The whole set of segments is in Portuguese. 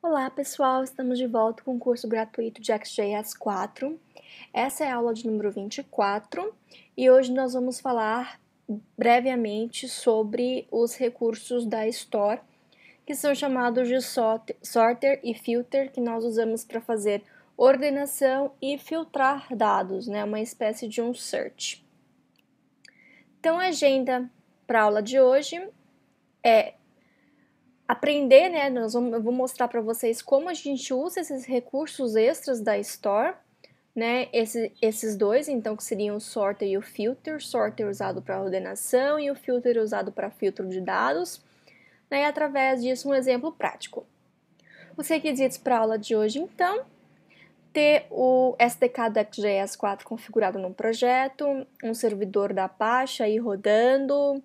Olá pessoal, estamos de volta com o curso gratuito de XJS 4. Essa é a aula de número 24 e hoje nós vamos falar brevemente sobre os recursos da Store, que são chamados de sorter e filter, que nós usamos para fazer ordenação e filtrar dados, né? uma espécie de um search. Então, a agenda para a aula de hoje é aprender, né? Nós vamos, eu vou mostrar para vocês como a gente usa esses recursos extras da Store, né? Esse, esses dois, então, que seriam o Sorter e o Filter. Sorter usado para ordenação e o Filter usado para filtro de dados. Né? E através disso, um exemplo prático. Os requisitos para a aula de hoje, então, ter o SDK do XGS4 configurado no projeto, um servidor da Apache aí rodando,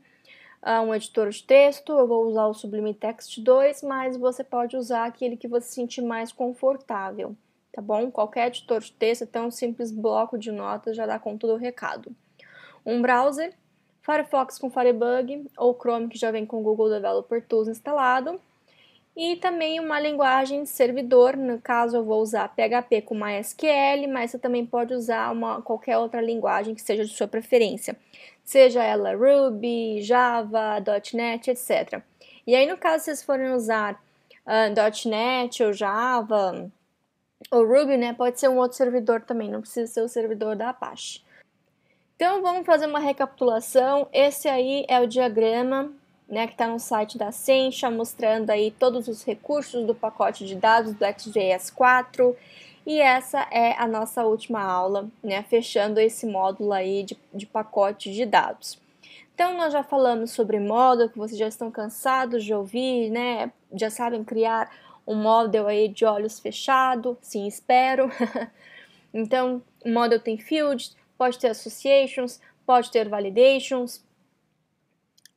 ah, um editor de texto, eu vou usar o Sublime Text 2, mas você pode usar aquele que você sentir mais confortável, tá bom? Qualquer editor de texto, até um simples bloco de notas já dá conta do recado. Um browser, Firefox com Firebug ou Chrome que já vem com o Google Developer Tools instalado e também uma linguagem de servidor, no caso eu vou usar PHP com MySQL, mas você também pode usar uma, qualquer outra linguagem que seja de sua preferência, seja ela Ruby, Java, .NET, etc. E aí no caso vocês forem usar uh, .NET ou Java ou Ruby, né, pode ser um outro servidor também, não precisa ser o servidor da Apache. Então vamos fazer uma recapitulação. Esse aí é o diagrama né, que está no site da Sencha, mostrando aí todos os recursos do pacote de dados do XJS 4. E essa é a nossa última aula, né, fechando esse módulo aí de, de pacote de dados. Então, nós já falamos sobre model, que vocês já estão cansados de ouvir, né? Já sabem criar um model aí de olhos fechado, sim, espero. então, o model tem fields, pode ter associations, pode ter validations,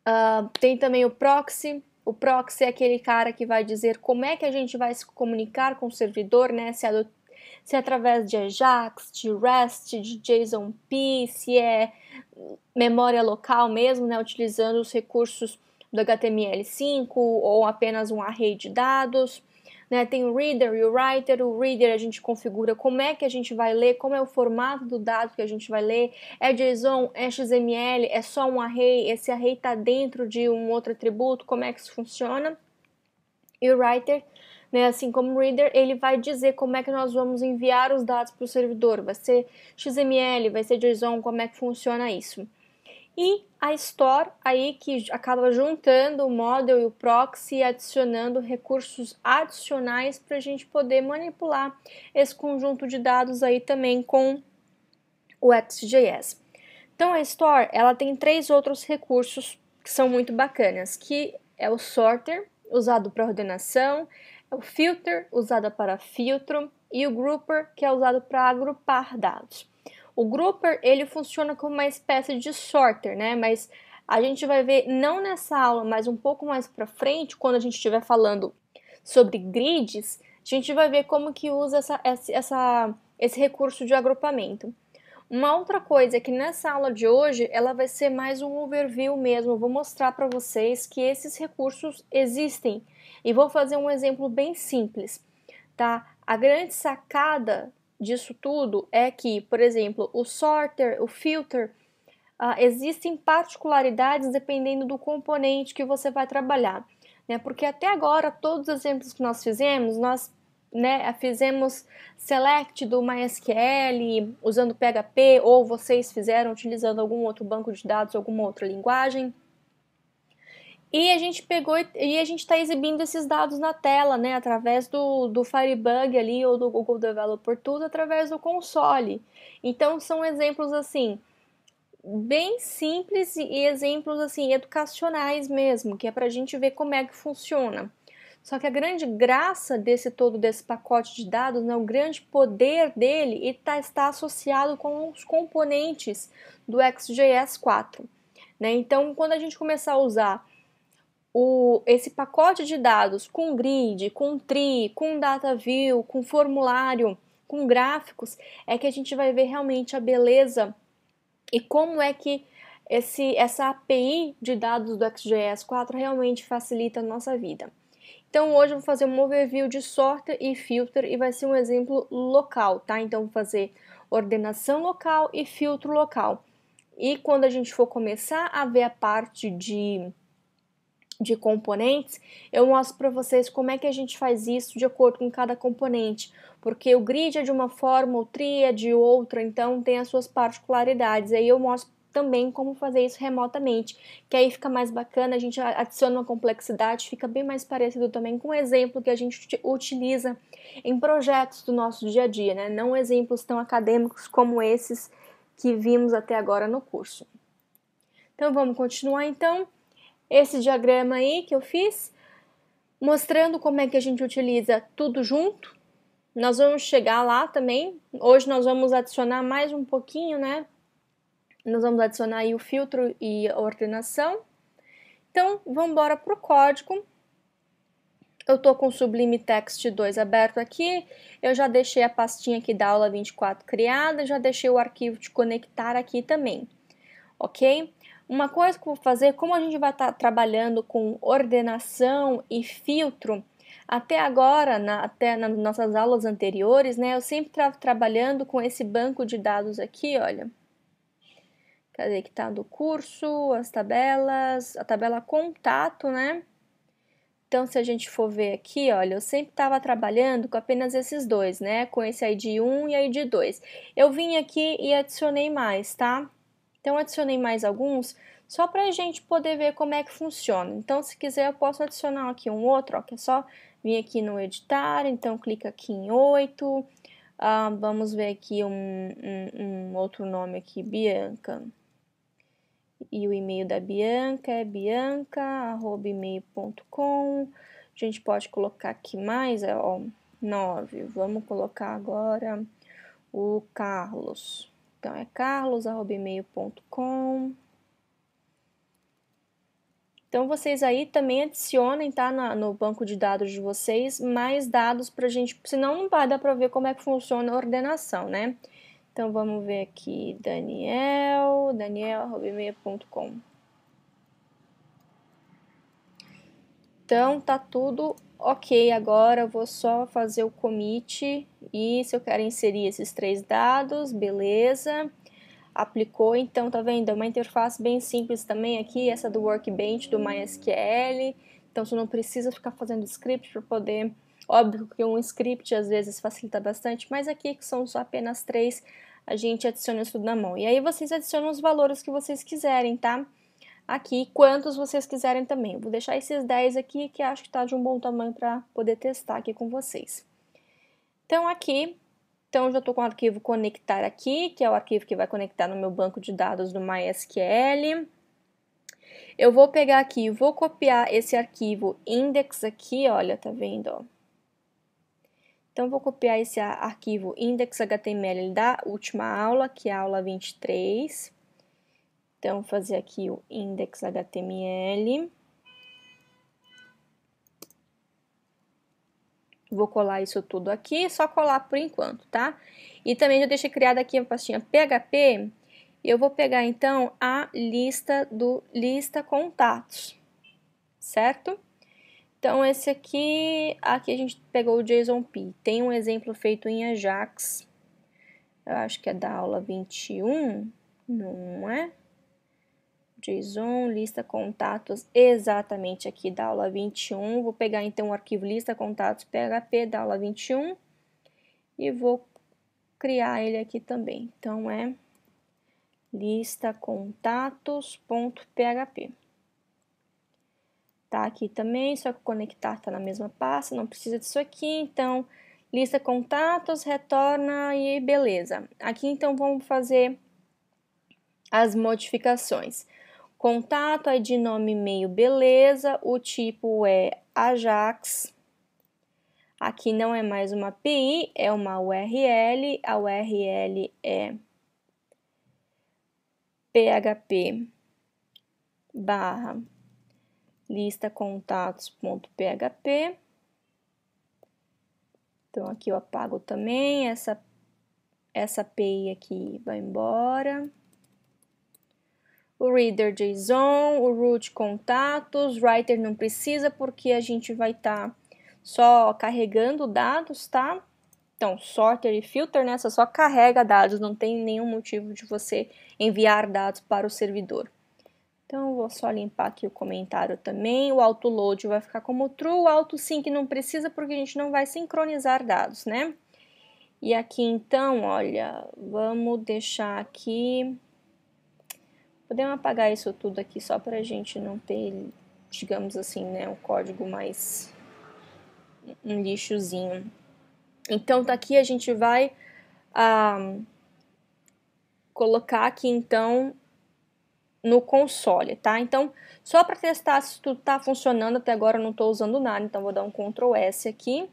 Uh, tem também o proxy. O proxy é aquele cara que vai dizer como é que a gente vai se comunicar com o servidor, né? Se, é, se é através de Ajax, de REST, de JSONP, se é memória local mesmo, né? Utilizando os recursos do HTML5 ou apenas um array de dados. Né? Tem o reader e o writer. O reader a gente configura como é que a gente vai ler, como é o formato do dado que a gente vai ler. É JSON, é XML, é só um array, esse array está dentro de um outro atributo, como é que isso funciona. E o writer, né, assim como o reader, ele vai dizer como é que nós vamos enviar os dados para o servidor. Vai ser XML, vai ser JSON, como é que funciona isso. E a Store aí que acaba juntando o model e o proxy e adicionando recursos adicionais para a gente poder manipular esse conjunto de dados aí também com o XJS. Então a Store ela tem três outros recursos que são muito bacanas, que é o sorter usado para ordenação, é o filter usado para filtro e o grouper que é usado para agrupar dados. O grouper, ele funciona como uma espécie de sorter, né? Mas a gente vai ver não nessa aula, mas um pouco mais para frente, quando a gente estiver falando sobre grids, a gente vai ver como que usa essa, essa, esse recurso de agrupamento. Uma outra coisa é que nessa aula de hoje ela vai ser mais um overview mesmo. Eu vou mostrar para vocês que esses recursos existem e vou fazer um exemplo bem simples, tá? A grande sacada disso tudo é que, por exemplo, o sorter, o filter, uh, existem particularidades dependendo do componente que você vai trabalhar. Né? Porque até agora, todos os exemplos que nós fizemos, nós né, fizemos select do MySQL usando PHP, ou vocês fizeram utilizando algum outro banco de dados, alguma outra linguagem. E a gente pegou e a gente está exibindo esses dados na tela, né? Através do, do Firebug ali ou do Google Developer Tools, através do console. Então são exemplos assim bem simples e exemplos assim educacionais mesmo, que é para a gente ver como é que funciona. Só que a grande graça desse todo desse pacote de dados, né, o grande poder dele está, está associado com os componentes do xjs 4. Né? Então, quando a gente começar a usar o, esse pacote de dados com grid, com tri, com data view, com formulário, com gráficos, é que a gente vai ver realmente a beleza e como é que esse, essa API de dados do XGS 4 realmente facilita a nossa vida. Então hoje eu vou fazer um overview de sort e filter e vai ser um exemplo local, tá? Então vou fazer ordenação local e filtro local. E quando a gente for começar a ver a parte de de componentes, eu mostro para vocês como é que a gente faz isso de acordo com cada componente, porque o grid é de uma forma, o tri é de outra, então tem as suas particularidades. Aí eu mostro também como fazer isso remotamente, que aí fica mais bacana, a gente adiciona uma complexidade, fica bem mais parecido também com o exemplo que a gente utiliza em projetos do nosso dia a dia, né? Não exemplos tão acadêmicos como esses que vimos até agora no curso. Então vamos continuar então esse diagrama aí que eu fiz, mostrando como é que a gente utiliza tudo junto. Nós vamos chegar lá também. Hoje nós vamos adicionar mais um pouquinho, né? Nós vamos adicionar aí o filtro e a ordenação. Então, vamos embora para o código. Eu estou com o Sublime Text 2 aberto aqui, eu já deixei a pastinha aqui da aula 24 criada, já deixei o arquivo de conectar aqui também, ok? Uma coisa que eu vou fazer, como a gente vai estar tá trabalhando com ordenação e filtro, até agora, na, até nas nossas aulas anteriores, né, eu sempre estava trabalhando com esse banco de dados aqui, olha. Cadê que tá do curso, as tabelas, a tabela contato, né? Então, se a gente for ver aqui, olha, eu sempre estava trabalhando com apenas esses dois, né? Com esse ID1 e ID2. Eu vim aqui e adicionei mais, tá? Então, adicionei mais alguns só para a gente poder ver como é que funciona. Então, se quiser, eu posso adicionar aqui um outro, ó, que é só vir aqui no editar, então clica aqui em 8, ah, vamos ver aqui um, um, um, outro nome aqui, Bianca. E o e-mail da Bianca é bianca.com. A gente pode colocar aqui mais, é, ó, 9. Vamos colocar agora o Carlos. Então é carlos@e-mail.com. Então vocês aí também adicionem, tá, no banco de dados de vocês, mais dados para a gente, senão não vai dar para ver como é que funciona a ordenação, né? Então vamos ver aqui, Daniel, daniel@e-mail.com. Então tá tudo ok, agora vou só fazer o commit e se eu quero inserir esses três dados, beleza. Aplicou, então tá vendo? É uma interface bem simples também aqui, essa do Workbench do MySQL. Então você não precisa ficar fazendo script para poder. Óbvio que um script às vezes facilita bastante, mas aqui que são só apenas três, a gente adiciona isso tudo na mão. E aí vocês adicionam os valores que vocês quiserem, tá? aqui, quantos vocês quiserem também. Vou deixar esses 10 aqui, que acho que está de um bom tamanho para poder testar aqui com vocês. Então, aqui, então já estou com o arquivo conectar aqui, que é o arquivo que vai conectar no meu banco de dados do MySQL. Eu vou pegar aqui, vou copiar esse arquivo index aqui, olha, tá vendo, ó. Então, vou copiar esse arquivo index.html da última aula, que é a aula 23. Então, fazer aqui o index HTML. Vou colar isso tudo aqui, só colar por enquanto, tá? E também já deixei criada aqui a pastinha PHP. Eu vou pegar então a lista do lista contatos, certo? Então esse aqui, aqui a gente pegou o JSONP. Tem um exemplo feito em Ajax. Eu acho que é da aula 21, não é? JSON, lista contatos, exatamente aqui da aula 21. Vou pegar então o arquivo lista contatos PHP da aula 21 e vou criar ele aqui também. Então é lista contatos.php. Tá aqui também, só que conectar tá na mesma pasta, não precisa disso aqui, então lista contatos, retorna e beleza. Aqui então vamos fazer as modificações. Contato é de nome meio beleza, o tipo é Ajax. Aqui não é mais uma API, é uma URL. A URL é php barra lista contatos.php. Então aqui eu apago também essa essa API aqui vai embora o reader JSON, o root contatos, writer não precisa porque a gente vai estar tá só carregando dados, tá? Então, sorter e filter, né? Você só carrega dados, não tem nenhum motivo de você enviar dados para o servidor. Então, vou só limpar aqui o comentário também. O autoload vai ficar como true, o sync não precisa porque a gente não vai sincronizar dados, né? E aqui então, olha, vamos deixar aqui Podemos apagar isso tudo aqui só para a gente não ter, digamos assim, né, um código mais um lixozinho. Então daqui tá a gente vai ah, colocar aqui então no console, tá? Então só para testar se tudo tá funcionando, até agora eu não estou usando nada, então vou dar um Ctrl S aqui,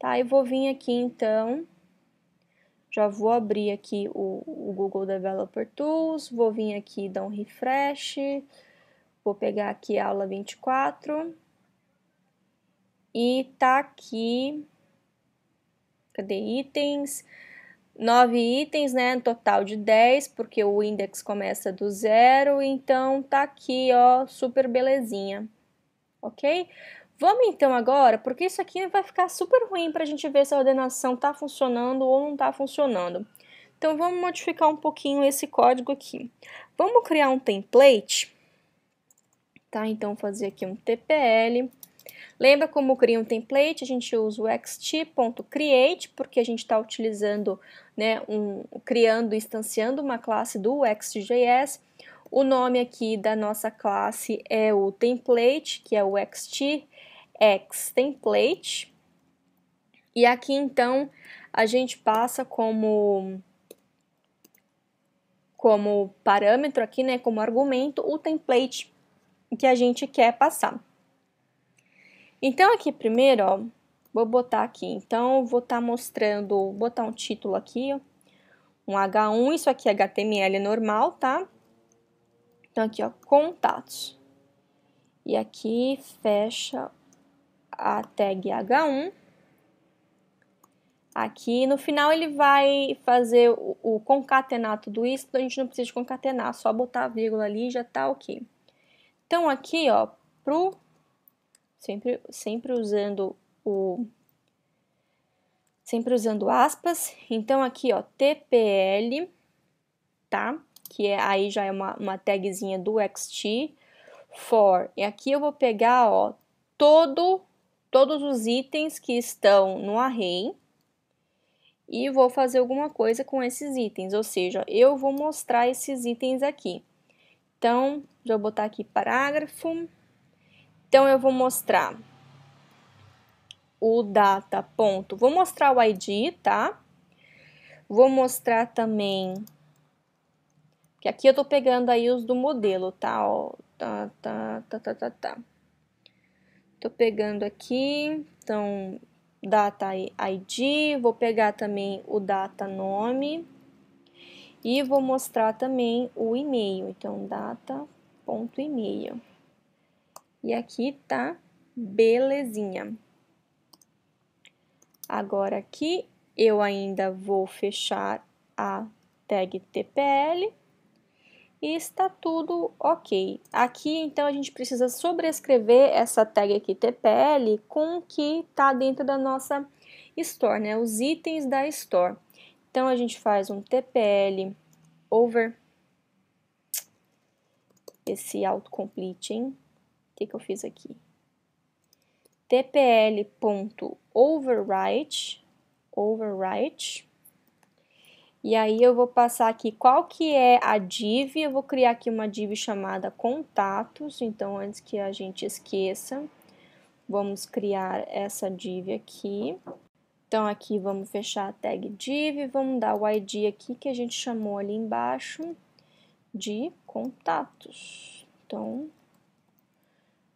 tá? E vou vir aqui então já vou abrir aqui o, o Google Developer Tools, vou vir aqui dar um refresh, vou pegar aqui a aula 24 e tá aqui, cadê itens? Nove itens, né? Um total de 10, porque o index começa do zero, então tá aqui, ó, super belezinha, ok? Vamos então agora, porque isso aqui vai ficar super ruim para a gente ver se a ordenação está funcionando ou não está funcionando. Então, vamos modificar um pouquinho esse código aqui. Vamos criar um template, tá? Então, fazer aqui um TPL. Lembra como cria um template? A gente usa o xt.create, porque a gente está utilizando, né, um, criando, instanciando uma classe do XJS. O nome aqui da nossa classe é o template, que é o xt.create template. E aqui então a gente passa como como parâmetro aqui, né, como argumento o template que a gente quer passar. Então aqui primeiro, ó, vou botar aqui. Então vou estar tá mostrando, vou botar um título aqui, ó, um H1, isso aqui é HTML normal, tá? Então aqui, ó, contatos. E aqui fecha a tag H1. Aqui no final ele vai fazer o, o concatenar tudo isso, então a gente não precisa de concatenar, só botar a vírgula ali e já tá ok. Então aqui, ó, pro sempre sempre usando o sempre usando aspas. Então aqui, ó, TPL, tá? Que é, aí já é uma, uma tagzinha do XT for. E aqui eu vou pegar, ó, todo todos os itens que estão no array e vou fazer alguma coisa com esses itens, ou seja, eu vou mostrar esses itens aqui. Então, já vou botar aqui parágrafo. Então, eu vou mostrar o data ponto. Vou mostrar o ID, tá? Vou mostrar também... Que aqui eu tô pegando aí os do modelo, tá? Ó, tá, tá, tá, tá, tá, tá. Estou pegando aqui, então, data ID, vou pegar também o data nome e vou mostrar também o e-mail, então, data.email. E aqui tá belezinha. Agora aqui eu ainda vou fechar a tag TPL e está tudo ok. Aqui então a gente precisa sobrescrever essa tag aqui TPL com o que está dentro da nossa store, né? os itens da store. Então a gente faz um TPL over esse autocomplete, hein? O que, que eu fiz aqui? tpl.overwrite, overwrite, e aí eu vou passar aqui qual que é a div, eu vou criar aqui uma div chamada contatos, então antes que a gente esqueça, vamos criar essa div aqui. Então aqui vamos fechar a tag div, vamos dar o id aqui que a gente chamou ali embaixo de contatos. Então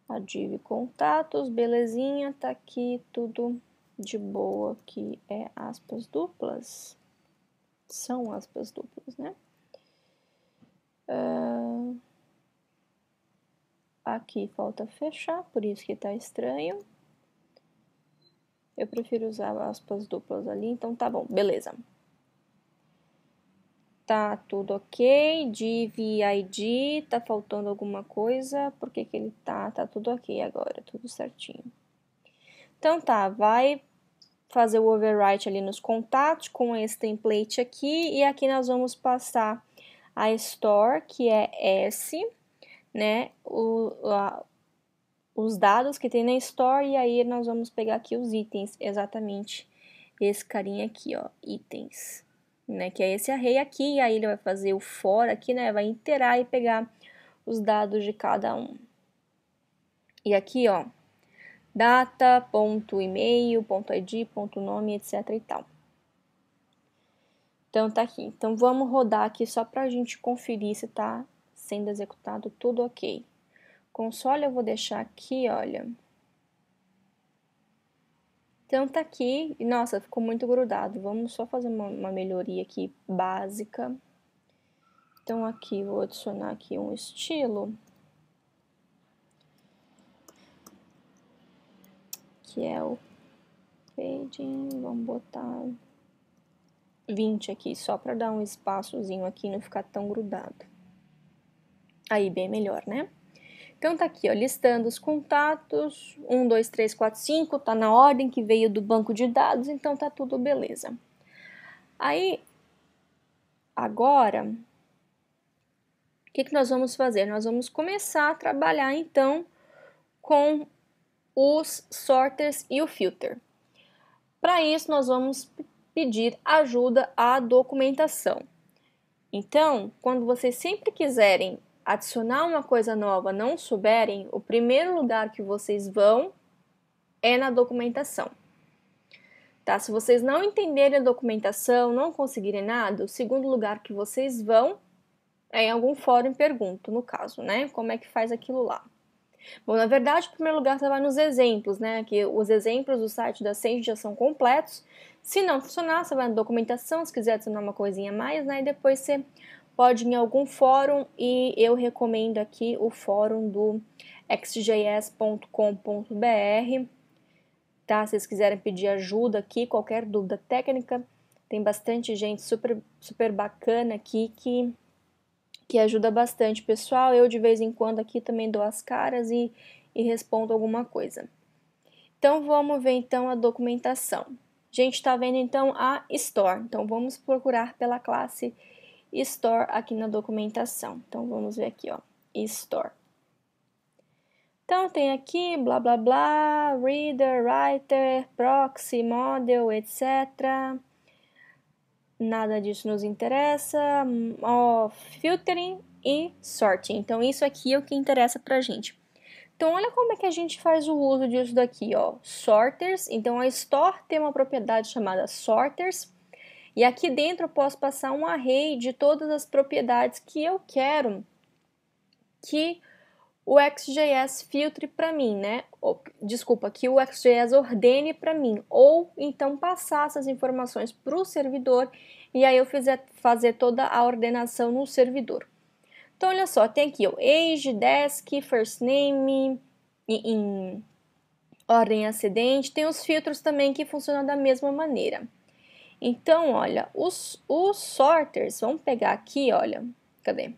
a div contatos, belezinha, tá aqui tudo de boa, que é aspas duplas são aspas duplas, né? Uh, aqui falta fechar, por isso que tá estranho. Eu prefiro usar aspas duplas ali, então tá bom, beleza. Tá tudo ok, div id, tá faltando alguma coisa, que que ele tá, tá tudo ok agora, tudo certinho. Então tá, vai fazer o overwrite ali nos contatos com esse template aqui. E aqui nós vamos passar a store, que é S, né? O, a, os dados que tem na store e aí nós vamos pegar aqui os itens, exatamente esse carinha aqui, ó, itens, né? Que é esse array aqui e aí ele vai fazer o for aqui, né? Vai interar e pegar os dados de cada um. E aqui, ó, data, ponto e-mail, ponto ID, ponto nome, etc e tal. Então tá aqui. Então vamos rodar aqui só para a gente conferir se tá sendo executado tudo ok. Console eu vou deixar aqui, olha. Então tá aqui. Nossa, ficou muito grudado. Vamos só fazer uma, uma melhoria aqui básica. Então aqui vou adicionar aqui um estilo. que é o fading, vamos botar 20 aqui, só para dar um espaçozinho aqui e não ficar tão grudado. Aí, bem melhor, né? Então, tá aqui, ó, listando os contatos, 1, 2, 3, 4, 5, tá na ordem que veio do banco de dados, então tá tudo beleza. Aí, agora, o que, que nós vamos fazer? Nós vamos começar a trabalhar, então, com os sorters e o filter. Para isso, nós vamos pedir ajuda à documentação. Então, quando vocês sempre quiserem adicionar uma coisa nova, não souberem, o primeiro lugar que vocês vão é na documentação. Tá? Se vocês não entenderem a documentação, não conseguirem nada, o segundo lugar que vocês vão é em algum fórum pergunto, no caso, né? Como é que faz aquilo lá? Bom, na verdade, em primeiro lugar, você vai nos exemplos, né? Que os exemplos do site da Sage já são completos. Se não funcionar, você vai na documentação, se quiser adicionar uma coisinha a mais, né? E depois você pode ir em algum fórum e eu recomendo aqui o fórum do xjs.com.br, tá? Se vocês quiserem pedir ajuda aqui, qualquer dúvida técnica, tem bastante gente super, super bacana aqui que que ajuda bastante, pessoal. Eu de vez em quando aqui também dou as caras e, e respondo alguma coisa. Então vamos ver então a documentação. A gente está vendo então a store. Então vamos procurar pela classe store aqui na documentação. Então vamos ver aqui, ó, store. Então tem aqui blá blá blá, reader, writer, proxy, model, etc nada disso nos interessa. Ó, filtering e sorting. Então, isso aqui é o que interessa pra gente. Então, olha como é que a gente faz o uso disso daqui, ó. Sorters. Então, a store tem uma propriedade chamada sorters. E aqui dentro eu posso passar um array de todas as propriedades que eu quero que o XJS filtre para mim, né? Ou, desculpa, que o XJS ordene para mim, ou então passar essas informações para o servidor e aí eu fizer, fazer toda a ordenação no servidor. Então, olha só, tem aqui o age, desk, first name, em ordem ascendente. Tem os filtros também que funcionam da mesma maneira. Então, olha, os, os sorters, vamos pegar aqui, olha, cadê?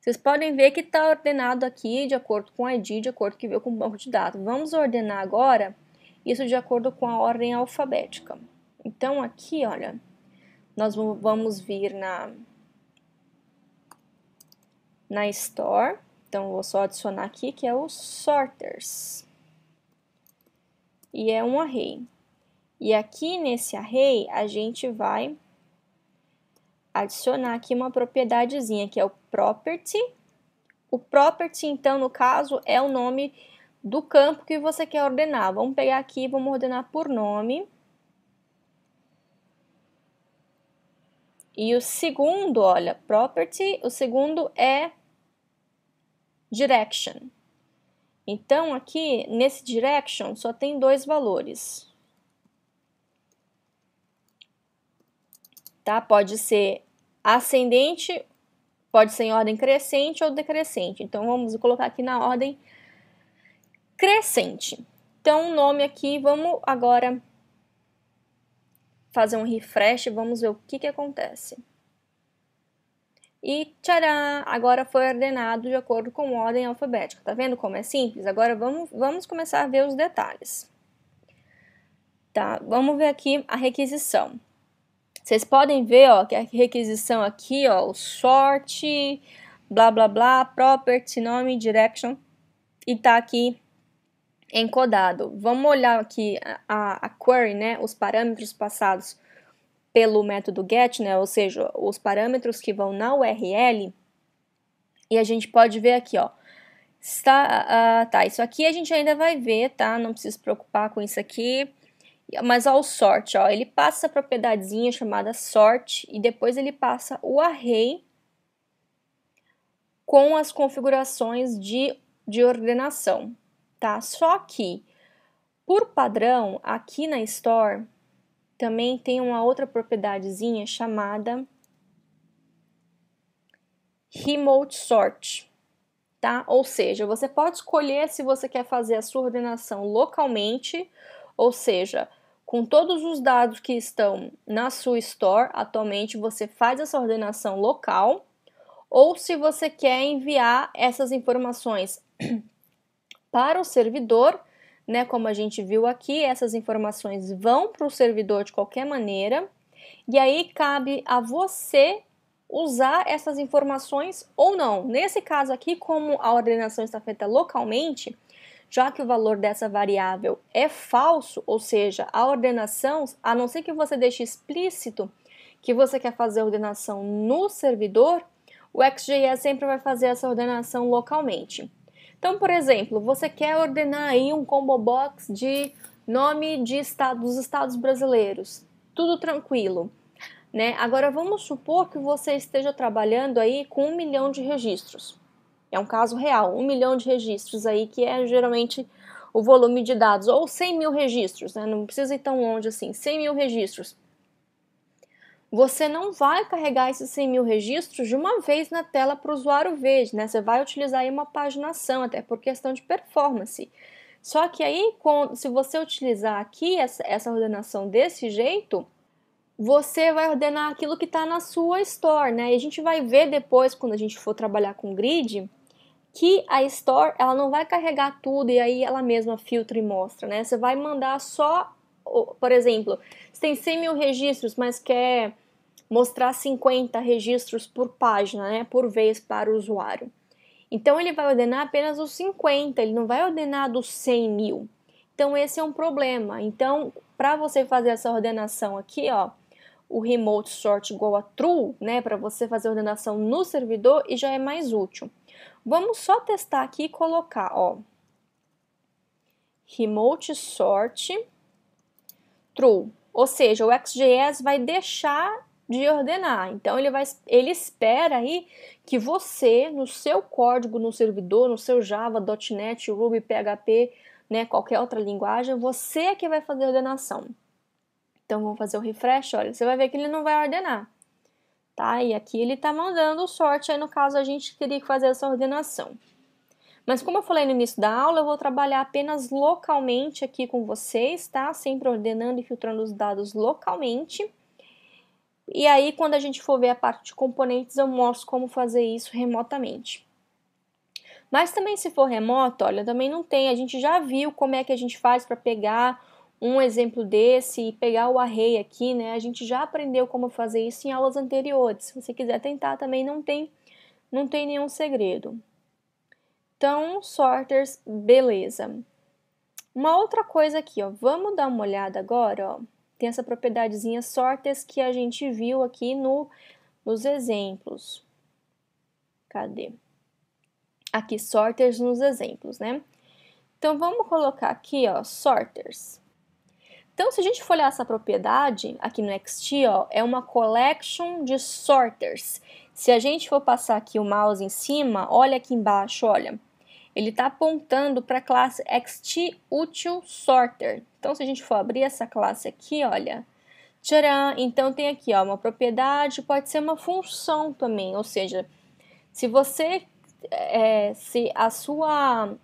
Vocês podem ver que está ordenado aqui de acordo com a ID, de acordo que veio com o banco de dados. Vamos ordenar agora isso de acordo com a ordem alfabética. Então, aqui, olha, nós vamos vir na, na Store. Então, vou só adicionar aqui, que é o Sorters. E é um array. E aqui nesse array, a gente vai adicionar aqui uma propriedadezinha, que é o property. O property, então, no caso, é o nome do campo que você quer ordenar. Vamos pegar aqui, vamos ordenar por nome. E o segundo, olha, property, o segundo é direction. Então, aqui, nesse direction, só tem dois valores. Tá? Pode ser ascendente pode ser em ordem crescente ou decrescente. Então vamos colocar aqui na ordem crescente. Então o nome aqui, vamos agora fazer um refresh, vamos ver o que que acontece. E tcharam! Agora foi ordenado de acordo com ordem alfabética. Tá vendo como é simples? Agora vamos, vamos começar a ver os detalhes. Tá, vamos ver aqui a requisição. Vocês podem ver, ó, que a requisição aqui, ó, o sort, blá blá blá, property, nome, direction, e tá aqui encodado. Vamos olhar aqui a, a query, né, os parâmetros passados pelo método get, né, ou seja, os parâmetros que vão na URL, e a gente pode ver aqui, ó, está, uh, tá, isso aqui a gente ainda vai ver, tá, não precisa se preocupar com isso aqui, mas ao sorte, ó, ele passa a propriedadezinha chamada sorte e depois ele passa o array com as configurações de, de ordenação, tá? Só que, por padrão, aqui na Store também tem uma outra propriedadezinha chamada Remote Sort, tá? Ou seja, você pode escolher se você quer fazer a sua ordenação localmente, ou seja, com todos os dados que estão na sua store, atualmente você faz essa ordenação local, ou se você quer enviar essas informações para o servidor, né, como a gente viu aqui, essas informações vão para o servidor de qualquer maneira, e aí cabe a você usar essas informações ou não. Nesse caso aqui, como a ordenação está feita localmente, já que o valor dessa variável é falso, ou seja, a ordenação, a não ser que você deixe explícito que você quer fazer a ordenação no servidor, o XJS sempre vai fazer essa ordenação localmente. Então, por exemplo, você quer ordenar aí um combo box de nome de estado, dos estados brasileiros. Tudo tranquilo. Né? Agora vamos supor que você esteja trabalhando aí com um milhão de registros. É um caso real, um milhão de registros aí, que é geralmente o volume de dados, ou 100 mil registros, né? não precisa ir tão longe assim, 100 mil registros. Você não vai carregar esses 100 mil registros de uma vez na tela para o usuário ver, né? Você vai utilizar aí uma paginação, até por questão de performance. Só que aí, se você utilizar aqui essa ordenação desse jeito, você vai ordenar aquilo que está na sua store, né? E a gente vai ver depois, quando a gente for trabalhar com grid, que a store ela não vai carregar tudo e aí ela mesma filtra e mostra, né? Você vai mandar só, por exemplo, você tem 100 mil registros, mas quer mostrar 50 registros por página, né? Por vez para o usuário. Então ele vai ordenar apenas os 50, ele não vai ordenar dos 100 mil. Então esse é um problema. Então para você fazer essa ordenação aqui, ó, o remote sort igual a true, né, para você fazer ordenação no servidor e já é mais útil. Vamos só testar aqui e colocar, ó. Remote sort true. Ou seja, o XJS vai deixar de ordenar. Então ele vai ele espera aí que você no seu código no servidor, no seu Java, .NET, Ruby, PHP, né, qualquer outra linguagem, você é que vai fazer a ordenação. Então vamos fazer o refresh, olha, você vai ver que ele não vai ordenar tá? E aqui ele está mandando sorte, aí no caso a gente teria que fazer essa ordenação. Mas como eu falei no início da aula, eu vou trabalhar apenas localmente aqui com vocês, tá? Sempre ordenando e filtrando os dados localmente. E aí, quando a gente for ver a parte de componentes, eu mostro como fazer isso remotamente. Mas também se for remoto, olha, também não tem. A gente já viu como é que a gente faz para pegar um exemplo desse e pegar o array aqui, né? A gente já aprendeu como fazer isso em aulas anteriores. Se você quiser tentar também, não tem, não tem nenhum segredo. Então, sorters, beleza. Uma outra coisa aqui, ó, vamos dar uma olhada agora, ó. Tem essa propriedadezinha sorters que a gente viu aqui no, nos exemplos. Cadê? Aqui, sorters nos exemplos, né? Então, vamos colocar aqui, ó, sorters. Então, se a gente for olhar essa propriedade aqui no XT, ó, é uma collection de sorters. Se a gente for passar aqui o mouse em cima, olha aqui embaixo, olha. Ele está apontando para a classe XT Sorter. Então, se a gente for abrir essa classe aqui, olha. Tcharam! Então, tem aqui ó, uma propriedade, pode ser uma função também. Ou seja, se você... É, se a sua,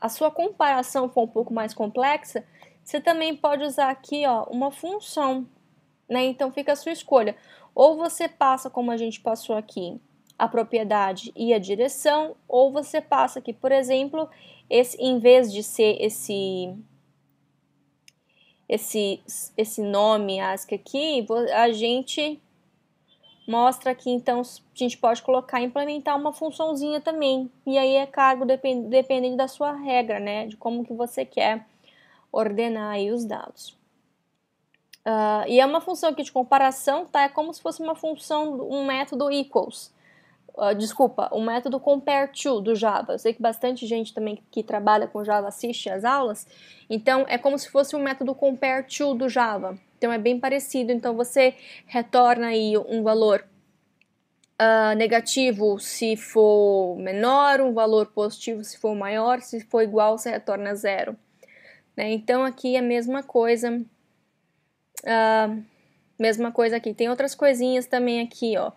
a sua comparação for um pouco mais complexa, você também pode usar aqui ó, uma função, né? Então fica a sua escolha. Ou você passa, como a gente passou aqui, a propriedade e a direção, ou você passa aqui, por exemplo, esse, em vez de ser esse esse, esse nome ASCII aqui, a gente mostra aqui, então, a gente pode colocar, implementar uma funçãozinha também. E aí é cargo depend, dependendo da sua regra, né, de como que você quer ordenar aí os dados. Uh, e é uma função aqui de comparação, tá? É como se fosse uma função, um método equals. Uh, desculpa, um método compare to do Java. Eu sei que bastante gente também que trabalha com Java assiste às aulas. Então, é como se fosse um método compare to do Java. Então, é bem parecido. Então, você retorna aí um valor Uh, negativo se for menor, um valor positivo se for maior, se for igual, você retorna zero. Né? Então aqui é a mesma coisa, uh, mesma coisa aqui. Tem outras coisinhas também aqui, ó.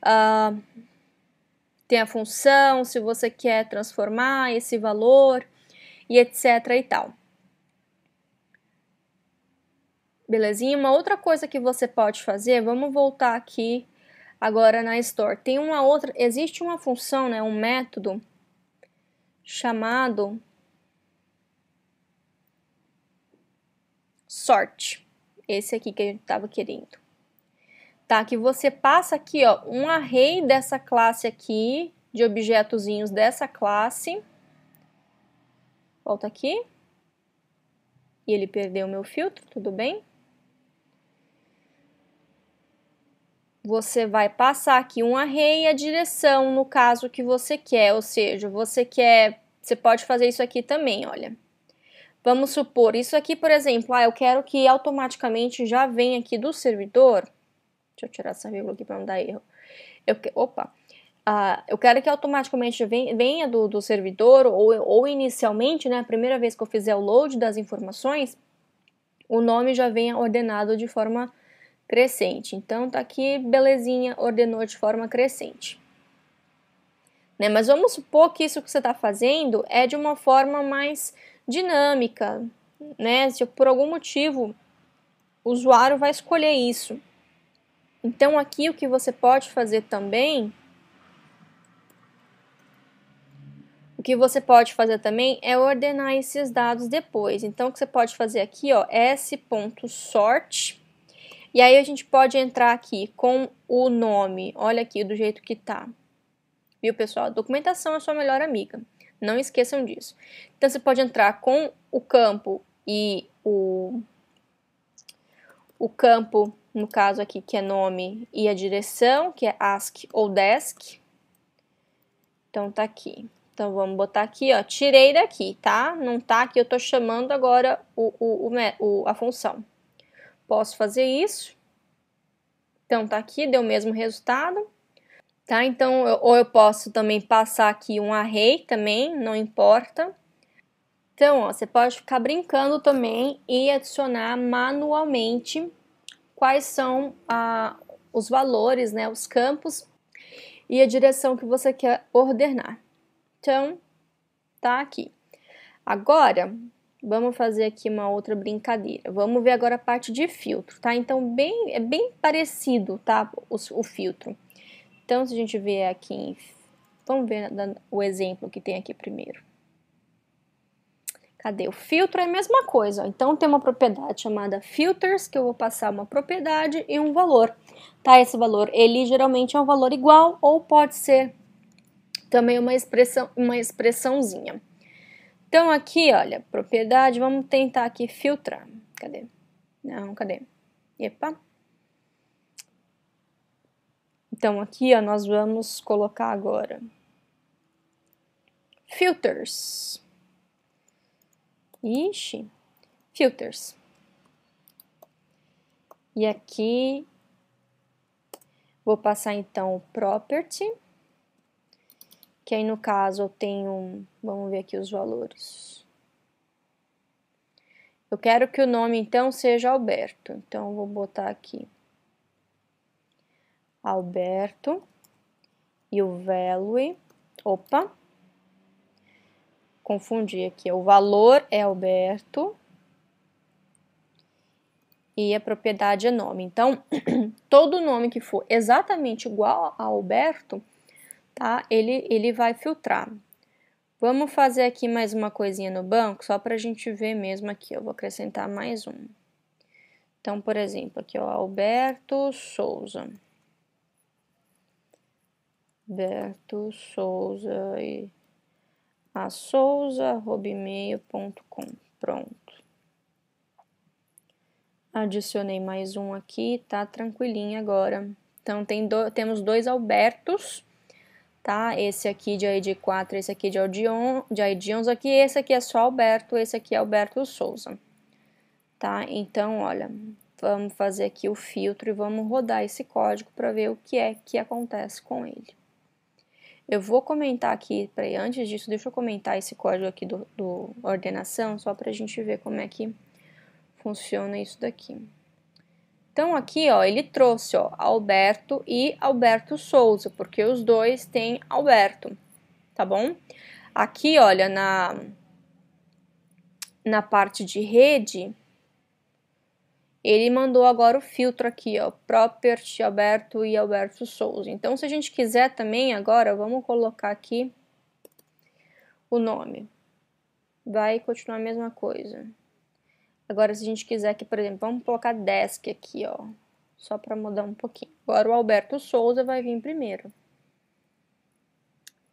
Uh, tem a função, se você quer transformar esse valor e etc e tal. Belezinha? Uma outra coisa que você pode fazer, vamos voltar aqui agora na Store. Tem uma outra, existe uma função, né, um método chamado sorte. Esse aqui que a gente estava querendo. Tá? Que você passa aqui, ó, um array dessa classe aqui, de objetozinhos dessa classe. Volta aqui. E ele perdeu o meu filtro, tudo bem? Você vai passar aqui um array e a direção, no caso que você quer, ou seja, você quer, você pode fazer isso aqui também, olha. Vamos supor, isso aqui, por exemplo, ah, eu quero que automaticamente já venha aqui do servidor. Deixa eu tirar essa vírgula aqui para não dar erro. Eu, opa! Ah, eu quero que automaticamente venha do, do servidor, ou, ou inicialmente, né, a primeira vez que eu fizer o load das informações, o nome já venha ordenado de forma crescente. Então tá aqui, belezinha, ordenou de forma crescente. Né? Mas vamos supor que isso que você está fazendo é de uma forma mais dinâmica, né? Se por algum motivo o usuário vai escolher isso. Então aqui o que você pode fazer também O que você pode fazer também é ordenar esses dados depois. Então, o que você pode fazer aqui, ó, s.sort. E aí a gente pode entrar aqui com o nome. Olha aqui do jeito que tá. Viu, pessoal? A documentação é sua melhor amiga. Não esqueçam disso. Então você pode entrar com o campo e o o campo, no caso aqui, que é nome e a direção, que é ask ou desk. Então tá aqui. Então vamos botar aqui, ó, tirei daqui, tá? Não tá aqui, eu tô chamando agora o, o, o a função. Posso fazer isso. Então tá aqui, deu o mesmo resultado tá? Então, eu, ou eu posso também passar aqui um array também, não importa. Então, ó, você pode ficar brincando também e adicionar manualmente quais são os valores, né, os campos e a direção que você quer ordenar. Então, tá aqui. Agora, vamos fazer aqui uma outra brincadeira. Vamos ver agora a parte de filtro, tá? Então, bem, é bem parecido, tá, o, o filtro. Então, se a gente vier aqui Vamos ver o exemplo que tem aqui primeiro. Cadê? O filtro é a mesma coisa. Ó. Então, tem uma propriedade chamada filters, que eu vou passar uma propriedade e um valor. Tá? Esse valor, ele geralmente é um valor igual ou pode ser também uma, expressão, uma expressãozinha. Então, aqui, olha, propriedade, vamos tentar aqui filtrar. Cadê? Não, cadê? Epa, então aqui ó, nós vamos colocar agora filters. Ixi, filters. E aqui vou passar então o property, que aí no caso eu tenho, vamos ver aqui os valores. Eu quero que o nome então seja Alberto, então vou botar aqui Alberto e o value, opa, confundi aqui, o valor é Alberto e a propriedade é nome. Então, todo nome que for exatamente igual a Alberto, tá? Ele, ele vai filtrar. Vamos fazer aqui mais uma coisinha no banco, só para a gente ver mesmo aqui. Eu vou acrescentar mais um. Então, por exemplo, aqui, ó, Alberto Souza. Alberto Souza e a souza@meio.com. Pronto. Adicionei mais um aqui, tá tranquilinho agora. Então tem do, temos dois Albertos, tá? Esse aqui de ID 4, esse aqui de Audion, de ID 11 aqui, esse aqui é só Alberto, esse aqui é Alberto Souza. Tá? Então, olha, vamos fazer aqui o filtro e vamos rodar esse código para ver o que é que acontece com ele. Eu vou comentar aqui, peraí, antes disso, deixa eu comentar esse código aqui do, do ordenação, só para a gente ver como é que funciona isso daqui. Então, aqui, ó, ele trouxe, ó, Alberto e Alberto Souza, porque os dois têm Alberto, tá bom? Aqui, olha, na, na parte de rede, ele mandou agora o filtro aqui, ó, Property Alberto e Alberto Souza. Então, se a gente quiser também agora, vamos colocar aqui o nome. Vai continuar a mesma coisa. Agora, se a gente quiser aqui, por exemplo, vamos colocar desk aqui, ó, só para mudar um pouquinho. Agora o Alberto Souza vai vir primeiro.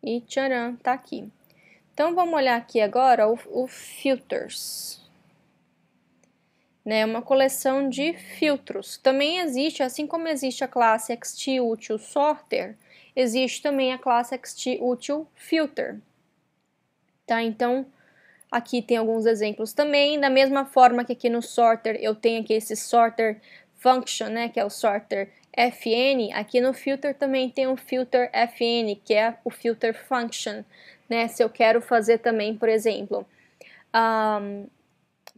E tcharam, tá aqui. Então, vamos olhar aqui agora o, o filters né, uma coleção de filtros. Também existe, assim como existe a classe XT Sorter, existe também a classe XT Filter. Tá? Então, aqui tem alguns exemplos também, da mesma forma que aqui no Sorter eu tenho aqui esse Sorter Function, né, que é o Sorter FN, aqui no Filter também tem o Filter FN, que é o Filter Function. Né, se eu quero fazer também, por exemplo, um,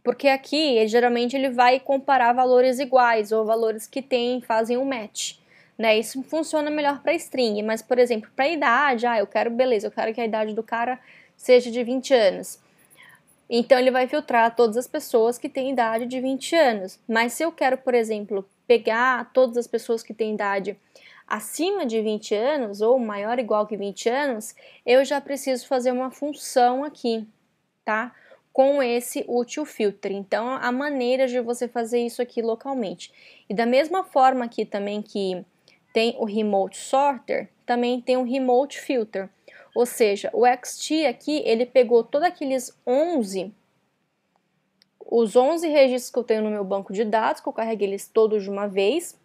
porque aqui, geralmente, ele vai comparar valores iguais ou valores que têm, fazem um match. Né? Isso funciona melhor para string, mas, por exemplo, para idade, ah, eu quero, beleza, eu quero que a idade do cara seja de 20 anos. Então, ele vai filtrar todas as pessoas que têm idade de 20 anos. Mas se eu quero, por exemplo, pegar todas as pessoas que têm idade acima de 20 anos ou maior ou igual que 20 anos, eu já preciso fazer uma função aqui, tá? com esse útil filter. Então, a maneira de você fazer isso aqui localmente. E da mesma forma aqui também que tem o remote sorter, também tem o remote filter. Ou seja, o XT aqui, ele pegou todos aqueles 11 os 11 registros que eu tenho no meu banco de dados, que eu carreguei eles todos de uma vez,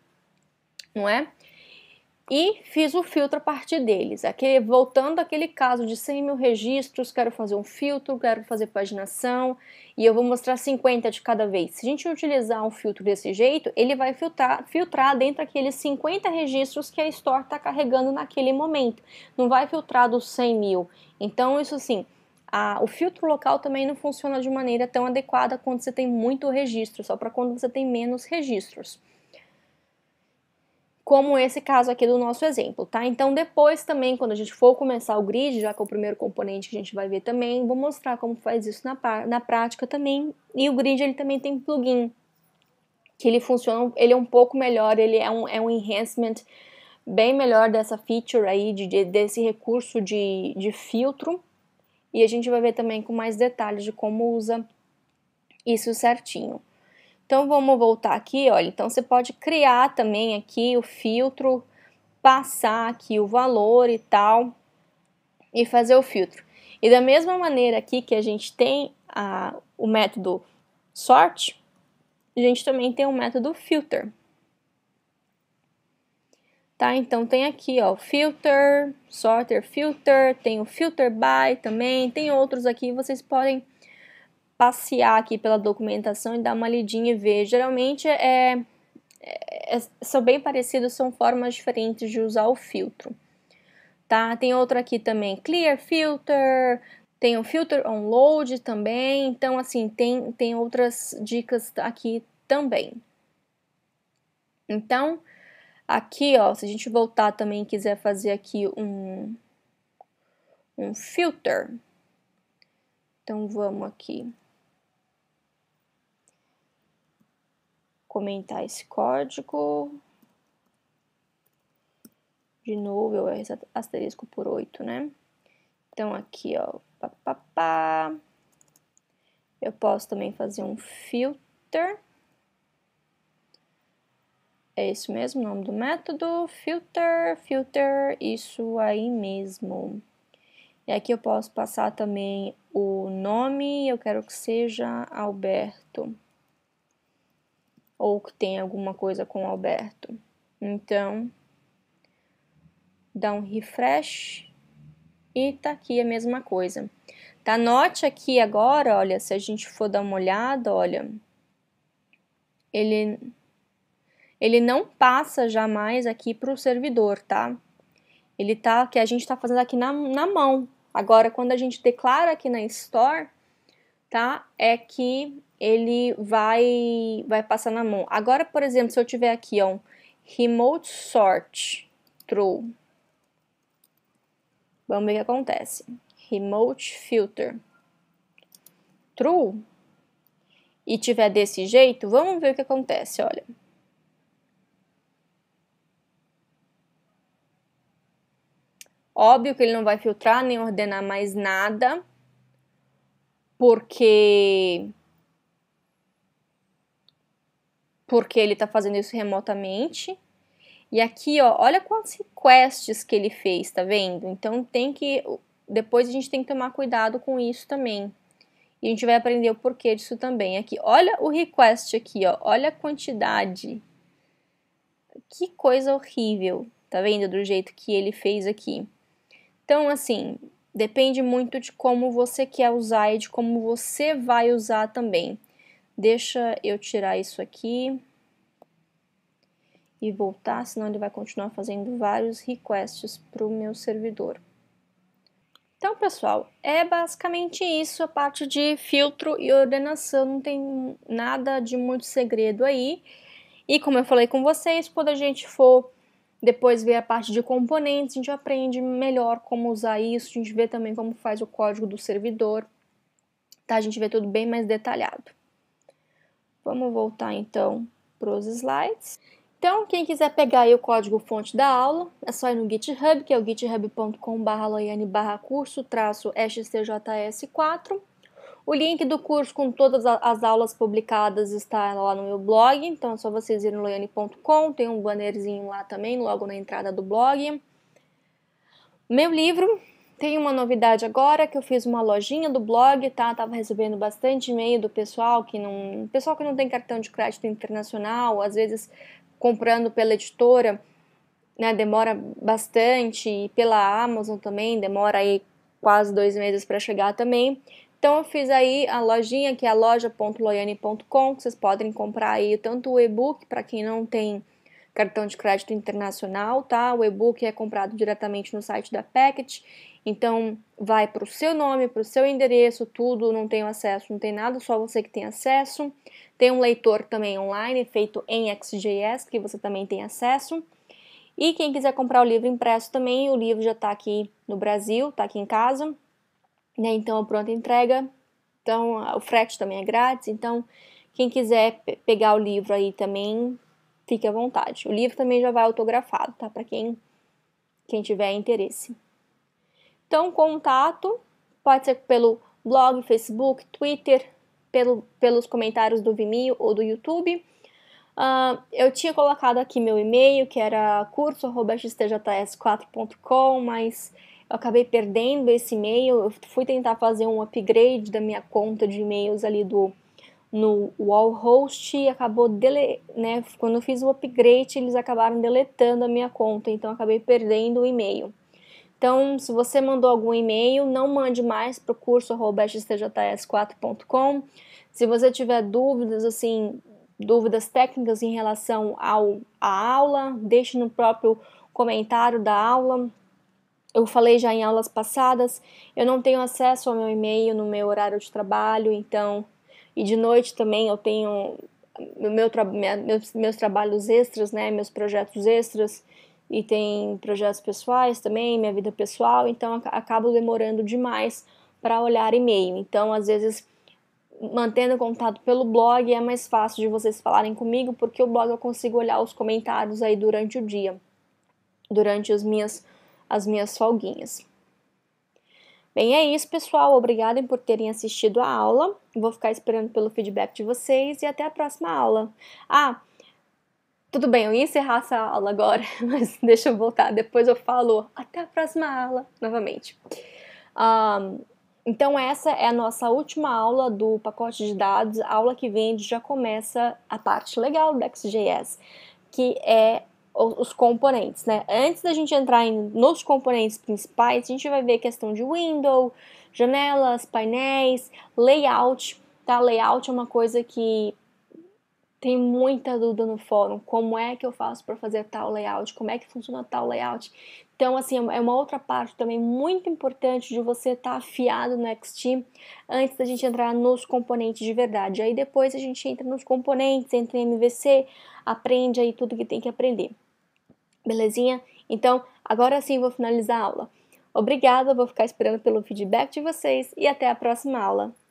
não é? e fiz o filtro a partir deles. Aqui, voltando àquele caso de 100 mil registros, quero fazer um filtro, quero fazer paginação e eu vou mostrar 50 de cada vez. Se a gente utilizar um filtro desse jeito, ele vai filtrar, filtrar dentro daqueles 50 registros que a Store está carregando naquele momento. Não vai filtrar dos 100 mil. Então, isso assim, o filtro local também não funciona de maneira tão adequada quando você tem muito registro, só para quando você tem menos registros como esse caso aqui do nosso exemplo, tá? Então depois também, quando a gente for começar o grid, já que é o primeiro componente que a gente vai ver também, vou mostrar como faz isso na, na prática também. E o grid, ele também tem plugin, que ele funciona, ele é um pouco melhor, ele é um, é um enhancement bem melhor dessa feature aí, de, de desse recurso de, de filtro. E a gente vai ver também com mais detalhes de como usa isso certinho. Então vamos voltar aqui, olha, então você pode criar também aqui o filtro, passar aqui o valor e tal, e fazer o filtro. E da mesma maneira aqui que a gente tem a, o método sort, a gente também tem o método filter. Tá? Então tem aqui, ó, filter, sorter filter, tem o filter by também, tem outros aqui, vocês podem passear aqui pela documentação e dar uma lidinha e ver. Geralmente é, é, é são bem parecidos, são formas diferentes de usar o filtro. Tá? Tem outro aqui também, Clear Filter, tem o Filter On Load também, então assim, tem, tem outras dicas aqui também. Então, aqui ó, se a gente voltar também e quiser fazer aqui um, um filter, então vamos aqui. comentar esse código. De novo, eu erro asterisco por 8, né? Então, aqui, ó, pá, pá, pá. Eu posso também fazer um filter. É isso mesmo, o nome do método, filter, filter, isso aí mesmo. E aqui eu posso passar também o nome, eu quero que seja Alberto ou que tem alguma coisa com Alberto. Então, dá um refresh e tá aqui a mesma coisa. Tá? Note aqui agora, olha, se a gente for dar uma olhada, olha, ele, ele não passa jamais aqui para o servidor, tá? Ele tá, que a gente tá fazendo aqui na, na mão. Agora, quando a gente declara aqui na Store, tá? É que ele vai, vai passar na mão. Agora, por exemplo, se eu tiver aqui, ó, um remote sort true. Vamos ver o que acontece. Remote filter true e tiver desse jeito, vamos ver o que acontece, olha. Óbvio que ele não vai filtrar nem ordenar mais nada, porque porque ele está fazendo isso remotamente. E aqui, ó, olha quantos requests que ele fez, tá vendo? Então tem que. Depois a gente tem que tomar cuidado com isso também. E a gente vai aprender o porquê disso também. Aqui, olha o request aqui, ó. Olha a quantidade. Que coisa horrível, tá vendo? Do jeito que ele fez aqui. Então, assim, depende muito de como você quer usar e de como você vai usar também. Deixa eu tirar isso aqui e voltar, senão ele vai continuar fazendo vários requests para o meu servidor. Então, pessoal, é basicamente isso a parte de filtro e ordenação, não tem nada de muito segredo aí. E como eu falei com vocês, quando a gente for depois ver a parte de componentes, a gente aprende melhor como usar isso, a gente vê também como faz o código do servidor, tá? A gente vê tudo bem mais detalhado. Vamos voltar então para os slides. Então, quem quiser pegar o código fonte da aula, é só ir no GitHub, que é o github.com.br curso xtjs4. O link do curso com todas as aulas publicadas está lá no meu blog, então é só vocês irem no loiane.com, tem um bannerzinho lá também, logo na entrada do blog. Meu livro, tem uma novidade agora que eu fiz uma lojinha do blog, tá? Tava recebendo bastante e-mail do pessoal que não, pessoal que não tem cartão de crédito internacional, às vezes comprando pela editora, né? Demora bastante e pela Amazon também demora aí quase dois meses para chegar também. Então eu fiz aí a lojinha que é a loja.loiane.com, que vocês podem comprar aí tanto o e-book para quem não tem cartão de crédito internacional, tá? O e-book é comprado diretamente no site da Packet então, vai para o seu nome, para o seu endereço, tudo, não tem acesso, não tem nada, só você que tem acesso. Tem um leitor também online, feito em XJS, que você também tem acesso. E quem quiser comprar o livro impresso também, o livro já está aqui no Brasil, está aqui em casa. Né? Então, a pronta entrega. Então, o frete também é grátis. Então, quem quiser pegar o livro aí também, fique à vontade. O livro também já vai autografado, tá? Para quem, quem tiver interesse. Então, contato pode ser pelo blog, Facebook, Twitter, pelo, pelos comentários do Vimeo ou do YouTube. Uh, eu tinha colocado aqui meu e-mail, que era curso.xtjs4.com, mas eu acabei perdendo esse e-mail. Eu fui tentar fazer um upgrade da minha conta de e-mails ali do no Wallhost e acabou dele, né, quando eu fiz o upgrade, eles acabaram deletando a minha conta, então acabei perdendo o e-mail. Então, se você mandou algum e-mail, não mande mais para o curso.stjs4.com. Se você tiver dúvidas, assim, dúvidas técnicas em relação ao, à aula, deixe no próprio comentário da aula. Eu falei já em aulas passadas, eu não tenho acesso ao meu e-mail no meu horário de trabalho, então. E de noite também eu tenho meu, meu, meus, meus trabalhos extras, né? Meus projetos extras e tem projetos pessoais também, minha vida pessoal, então acabo demorando demais para olhar e-mail. Então, às vezes, mantendo contato pelo blog é mais fácil de vocês falarem comigo, porque o blog eu consigo olhar os comentários aí durante o dia, durante as minhas as minhas folguinhas. Bem, é isso, pessoal. Obrigada por terem assistido a aula. Vou ficar esperando pelo feedback de vocês e até a próxima aula. Ah, tudo bem, eu ia encerrar essa aula agora, mas deixa eu voltar, depois eu falo até a próxima aula novamente. Um, então, essa é a nossa última aula do pacote de dados. A aula que vem já começa a parte legal do XJS, que é os componentes, né? Antes da gente entrar em, nos componentes principais, a gente vai ver questão de window, janelas, painéis, layout, tá? Layout é uma coisa que tem muita dúvida no fórum, como é que eu faço para fazer tal layout, como é que funciona tal layout. Então, assim, é uma outra parte também muito importante de você estar tá afiado no XT antes da gente entrar nos componentes de verdade. Aí depois a gente entra nos componentes, entra em MVC, aprende aí tudo que tem que aprender. Belezinha? Então, agora sim vou finalizar a aula. Obrigada, vou ficar esperando pelo feedback de vocês e até a próxima aula.